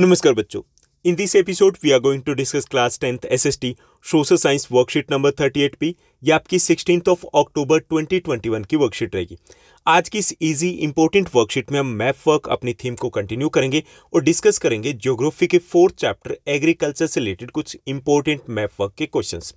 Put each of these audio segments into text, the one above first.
नमस्कार बच्चों in this episode we are going to discuss class tenth S S T social science worksheet number thirty eight P या आपकी sixteen of October twenty twenty one की worksheet रहेगी आज की इस इजी इंपॉर्टेंट वर्कशीट में हम मैप वर्क अपनी थीम को कंटिन्यू करेंगे और डिस्कस करेंगे ज्योग्राफी के फोर्थ चैप्टर एग्रीकल्चर से रिलेटेड कुछ इंपॉर्टेंट मैप वर्क के क्वेश्चंस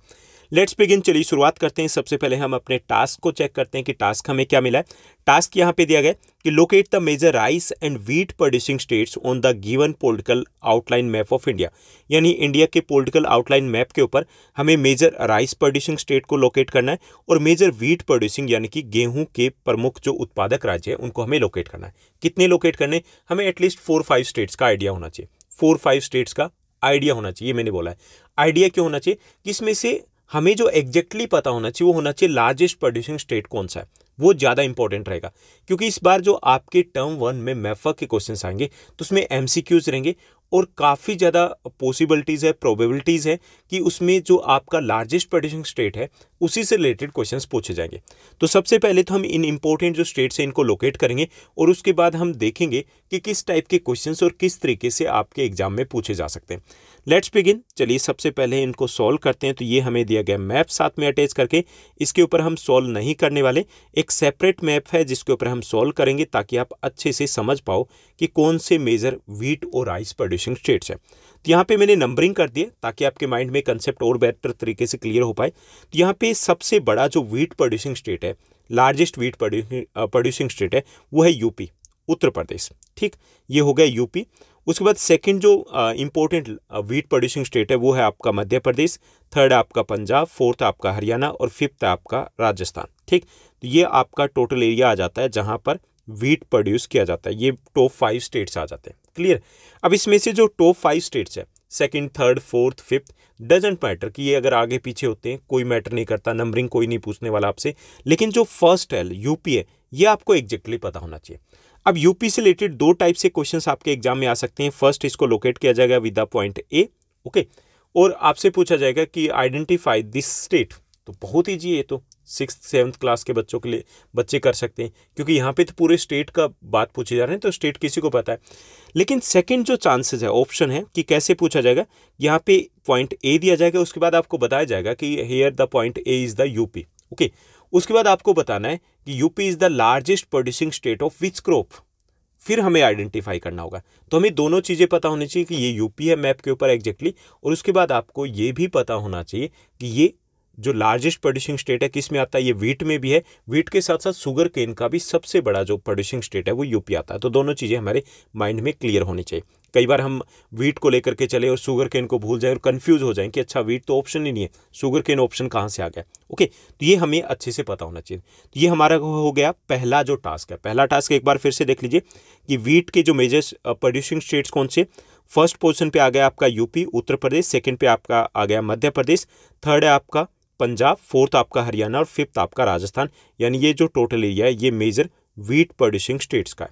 लेट्स बिगिन चलिए शुरुआत करते हैं सबसे पहले हम अपने टास्क को चेक करते हैं कि टास्क हमें क्या मिला है टास्क यहाँ पे दिया गया कि locate the major rice and wheat producing states on the given political outline map of India यानी इंडिया के पोलिटिकल आउटलाइन मैप के ऊपर हमें मेजर राइस प्रोड्यूसिंग स्टेट को लोकेट करना है और मेजर वीट प्रोड्यूसिंग यानी कि गेहूं के प्रमुख जो उत्पादक राज्य हैं उनको हमें लोकेट करना है कितने लोकेट करने हमें एटलीस्ट फोर फाइव स्टेट्स का आइडिया होना चाहिए फोर फाइव स्टेट्स का आइडिया होना चाहिए मैंने बोला है आइडिया क्यों होना चाहिए किसमें से हमें जो एग्जैक्टली पता होना चाहिए वो होना चाहिए लार्जेस्ट प्रोड्यूसिंग स्टेट कौन सा है वो ज़्यादा इंपॉर्टेंट रहेगा क्योंकि इस बार जो आपके टर्म वन में मेफा के क्वेश्चन आएंगे तो उसमें एमसीक्यूज रहेंगे और काफ़ी ज़्यादा पॉसिबिलिटीज़ है प्रोबेबिलिटीज़ है कि उसमें जो आपका लार्जेस्ट प्रोड्यूसिंग स्टेट है उसी से रिलेटेड क्वेश्चंस पूछे जाएंगे तो सबसे पहले तो हम इन इंपॉर्टेंट जो स्टेट्स हैं इनको लोकेट करेंगे और उसके बाद हम देखेंगे कि किस टाइप के क्वेश्चंस और किस तरीके से आपके एग्जाम में पूछे जा सकते हैं लेट्स बिगिन चलिए सबसे पहले इनको सॉल्व करते हैं तो ये हमें दिया गया मैप साथ में अटैच करके इसके ऊपर हम सॉल्व नहीं करने वाले एक सेपरेट मैप है जिसके ऊपर हम सॉल्व करेंगे ताकि आप अच्छे से समझ पाओ कि कौन से मेजर वीट और राइस प्रोड्यूसिंग स्टेट्स हैं तो यहाँ पे मैंने नंबरिंग कर दिए ताकि आपके माइंड में कंसेप्ट और बेहतर तरीके से क्लियर हो पाए तो यहाँ पे सबसे बड़ा जो वीट प्रोड्यूसिंग स्टेट है लार्जेस्ट वीट प्रोड्यूसिंग स्टेट है वो है यूपी उत्तर प्रदेश ठीक ये हो गया यूपी उसके बाद सेकंड जो इम्पोर्टेंट वीट प्रोड्यूसिंग स्टेट है वो है आपका मध्य प्रदेश थर्ड आपका पंजाब फोर्थ आपका हरियाणा और फिफ्थ आपका राजस्थान ठीक तो ये आपका टोटल एरिया आ जाता है जहाँ पर वीट प्रोड्यूस किया जाता है ये टॉप फाइव स्टेट्स आ जाते हैं क्लियर अब इसमें से जो टॉप फाइव स्टेट्स है second third fourth fifth doesn't matter कि ये अगर आगे पीछे होते हैं कोई मैटर नहीं करता नंबरिंग कोई नहीं पूछने वाला आपसे लेकिन जो फर्स्ट है यूपी है ये आपको एग्जैक्टली पता होना चाहिए अब यूपी से रिलेटेड दो टाइप से क्वेश्चन आपके एग्जाम में आ सकते हैं फर्स्ट इसको लोकेट किया जाएगा with the point A okay और आपसे पूछा जाएगा कि आइडेंटिफाई दिस स्टेट तो बहुत ईजी है तो सिक्स सेवन्थ क्लास के बच्चों के लिए बच्चे कर सकते हैं क्योंकि यहाँ पे तो पूरे स्टेट का बात पूछे जा रहे हैं तो स्टेट किसी को पता है लेकिन सेकंड जो चांसेस है ऑप्शन है कि कैसे पूछा जाएगा यहाँ पे पॉइंट ए दिया जाएगा उसके बाद आपको बताया जाएगा कि here the point A is the UP okay उसके बाद आपको बताना है कि UP is the largest producing state of which crop फिर हमें आइडेंटिफाई करना होगा तो हमें दोनों चीज़ें पता होनी चाहिए कि ये यूपी है मैप के ऊपर एग्जैक्टली और उसके बाद आपको ये भी पता होना चाहिए कि ये जो लार्जेस्ट प्रोड्यूसिंग स्टेट है किस में आता है ये वीट में भी है वीट के साथ साथ शुगर केन का भी सबसे बड़ा जो प्रोड्यूसिंग स्टेट है वो यूपी आता है तो दोनों चीज़ें हमारे माइंड में क्लियर होनी चाहिए कई बार हम वीट को लेकर के चले और शुगर केन को भूल जाए और कन्फ्यूज़ हो जाए कि अच्छा वीट तो ऑप्शन ही नहीं है शुगर केन ऑप्शन कहाँ से आ गया ओके तो ये हमें अच्छे से पता होना चाहिए तो ये हमारा हो गया पहला जो टास्क है पहला टास्क एक बार फिर से देख लीजिए कि वीट के जो मेजर प्रोड्यूसिंग स्टेट्स कौन से फर्स्ट पोजिशन पर आ गया आपका यूपी उत्तर प्रदेश सेकेंड पर आपका आ गया मध्य प्रदेश थर्ड है आपका पंजाब फोर्थ आपका हरियाणा और फिफ्थ आपका राजस्थान यानी ये जो टोटल एरिया है ये मेजर वीट प्रोड्यूसिंग स्टेट्स का है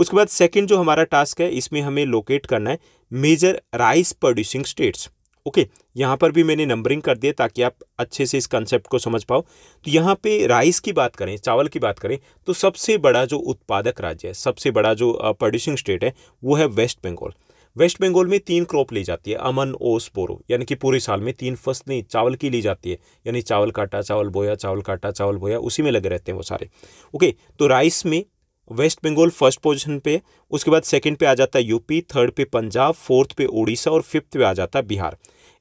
उसके बाद सेकंड जो हमारा टास्क है इसमें हमें लोकेट करना है major rice producing states okay यहाँ पर भी मैंने नंबरिंग कर दिया ताकि आप अच्छे से इस कंसेप्ट को समझ पाओ तो यहाँ पे राइस की बात करें चावल की बात करें तो सबसे बड़ा जो उत्पादक राज्य है सबसे बड़ा जो प्रोड्यूसिंग स्टेट है वो है वेस्ट बंगाल वेस्ट बंगाल में तीन क्रॉप ली जाती है अमन ओस बोरो यानी कि पूरे साल में तीन फसलें चावल की ली जाती है यानी चावल काटा चावल बोया चावल काटा चावल बोया उसी में लगे रहते हैं वो सारे ओके तो राइस में वेस्ट बंगाल फर्स्ट पोजिशन पे उसके बाद सेकेंड पे आ जाता है यूपी थर्ड पे पंजाब फोर्थ पे उड़ीसा और फिफ्थ पे आ जाता है बिहार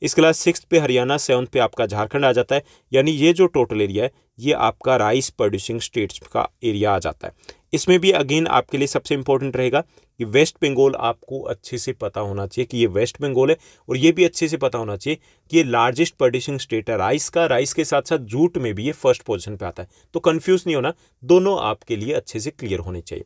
इसके अलावा सिक्स पे हरियाणा सेवन्थ पे आपका झारखंड आ जाता है यानी ये जो टोटल एरिया है ये आपका राइस प्रोड्यूसिंग स्टेट्स का एरिया आ जाता है इसमें भी अगेन आपके लिए सबसे इंपॉर्टेंट रहेगा कि वेस्ट बंगाल आपको अच्छे से पता होना चाहिए कि ये वेस्ट बंगाल है और ये भी अच्छे से पता होना चाहिए कि ये लार्जेस्ट प्रोड्यूसिंग स्टेट है राइस का राइस के साथ साथ जूट में भी ये फर्स्ट पोजिशन पर आता है तो कन्फ्यूज़ नहीं होना दोनों आपके लिए अच्छे से क्लियर होने चाहिए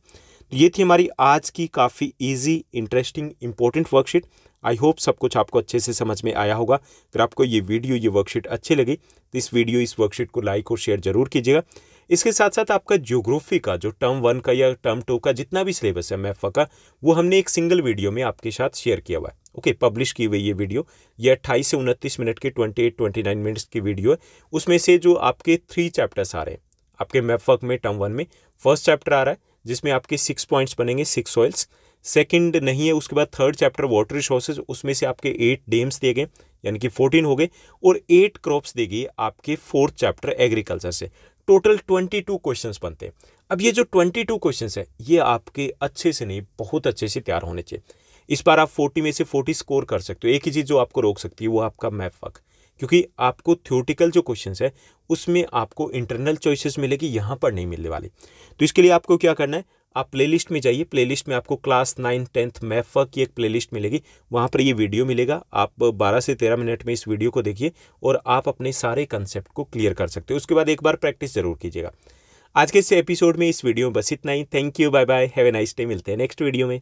तो ये थी हमारी आज की काफ़ी easy interesting important worksheet I hope सब कुछ आपको अच्छे से समझ में आया होगा अगर आपको ये वीडियो ये वर्कशीट अच्छी लगी तो इस वीडियो इस वर्कशीट को लाइक और शेयर जरूर कीजिएगा इसके साथ साथ आपका ज्योग्राफी का जो टर्म वन का या टर्म टू का जितना भी सिलेबस है मैफ का वो हमने एक सिंगल वीडियो में आपके साथ शेयर किया हुआ है ओके okay, पब्लिश की हुई ये वीडियो ये अट्ठाईस से उनतीस मिनट की twenty eight twenty nine minutes की वीडियो है उसमें से जो आपके थ्री चैप्टर्स आ रहे हैं आपके मैफक में टर्म वन में फर्स्ट चैप्टर आ रहा है जिसमें आपके सिक्स पॉइंट्स बनेंगे सिक्स ऑयल्स सेकेंड नहीं है उसके बाद थर्ड चैप्टर वाटर रिसोर्सेज उसमें से आपके एट डेम्स दिए गए यानी कि फोर्टीन हो गए और एट क्रॉप्स देगी आपके फोर्थ चैप्टर एग्रीकल्चर से टोटल ट्वेंटी टू क्वेश्चन बनते हैं अब ये जो ट्वेंटी टू क्वेश्चन है ये आपके अच्छे से नहीं बहुत अच्छे से तैयार होने चाहिए इस बार आप फोर्टी में से फोर्टी स्कोर कर सकते हो एक ही चीज़ जो आपको रोक सकती है वो आपका मैप वर्क क्योंकि आपको थ्योरेटिकल जो क्वेश्चंस है उसमें आपको इंटरनल चॉइसेस मिलेगी यहाँ पर नहीं मिलने वाली तो इसके लिए आपको क्या करना है आप प्लेलिस्ट में जाइए प्लेलिस्ट में आपको क्लास नाइन टेंथ मैफ की एक प्लेलिस्ट मिलेगी वहाँ पर ये वीडियो मिलेगा आप 12 से 13 मिनट में इस वीडियो को देखिए और आप अपने सारे कंसेप्ट को क्लियर कर सकते हो उसके बाद एक बार प्रैक्टिस जरूर कीजिएगा आज के इस एपिसोड में इस वीडियो में बस इतना ही thank you bye bye have a nice day मिलते हैं नेक्स्ट वीडियो में